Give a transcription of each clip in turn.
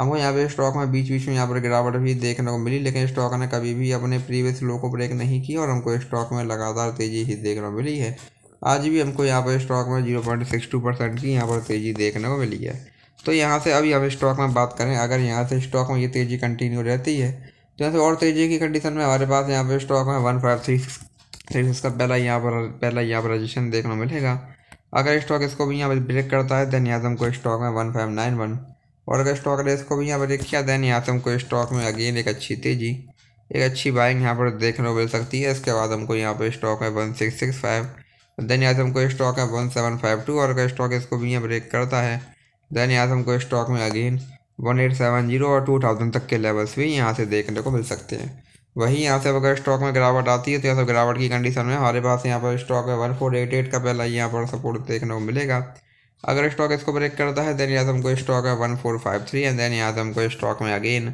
हमको यहाँ पे स्टॉक में बीच बीच में यहाँ पर गिरावट भी देखने को मिली लेकिन स्टॉक ने कभी भी अपने प्रीवियस लो को ब्रेक नहीं किया और हमको स्टॉक में लगातार तेज़ी ही देखने को मिली है आज भी हमको यहाँ पर स्टॉक में zero point six two percent की यहाँ पर तेज़ी देखने को मिली है तो यहाँ से अभी हम स्टॉक में बात करें अगर यहाँ से स्टॉक में ये तेज़ी कंटिन्यू रहती है तो यहाँ से और तेज़ी की कंडीशन में हमारे पास यहाँ पर स्टॉक में one five three three six का पहला यहाँ पर पहला यहाँ पर रजिस्ट्रेशन देखने को मिलेगा अगर स्टॉक इसको भी यहाँ पर ब्रेक करता है देन यहाँ से हमको स्टॉक में वन फाइव नाइन वन और अगर स्टॉक रेस को भी यहाँ पर देखिए दैन यहाँ से हमको स्टॉक में अगेन एक अच्छी तेज़ी एक अच्छी बाइंग यहाँ पर देखने को मिल सकती है इसके बाद हमको यहाँ पर स्टॉक है one six six five then यहाँ से हमको स्टॉक है वन सेवन फाइव टू और अगर स्टॉक इसको भी यहाँ ब्रेक करता है दैन यहाँ से हमको स्टॉक में again one eight seven zero और टू थाउजेंड तक के लेवल्स भी यहाँ से देखने को मिल सकते हैं वहीं यहाँ से अगर स्टॉक में गिरावट आती है तो यहाँ से गिरावट की कंडीशन में हमारे पास यहाँ पर स्टॉक है वन फोर एट एट का पहला यहाँ पर सपोर्ट देखने को मिलेगा अगर स्टॉक इसको ब्रेक करता है देन याद हमको स्टॉक है one four five three and then याद हमको स्टॉक में again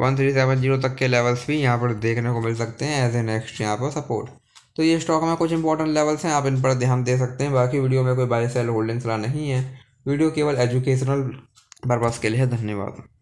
one three seven zero तक के लेवल्स भी यहाँ पर देखने को मिल सकते हैं एज ए नेक्स्ट यहाँ पर सपोर्ट तो ये स्टॉक में कुछ इंपॉर्टेंट लेवल्स हैं आप इन पर ध्यान दे सकते हैं बाकी वीडियो में कोई बाई सेल होल्डिंग्स रहा नहीं है वीडियो केवल एजुकेशनल पर्पज़ के लिए धन्यवाद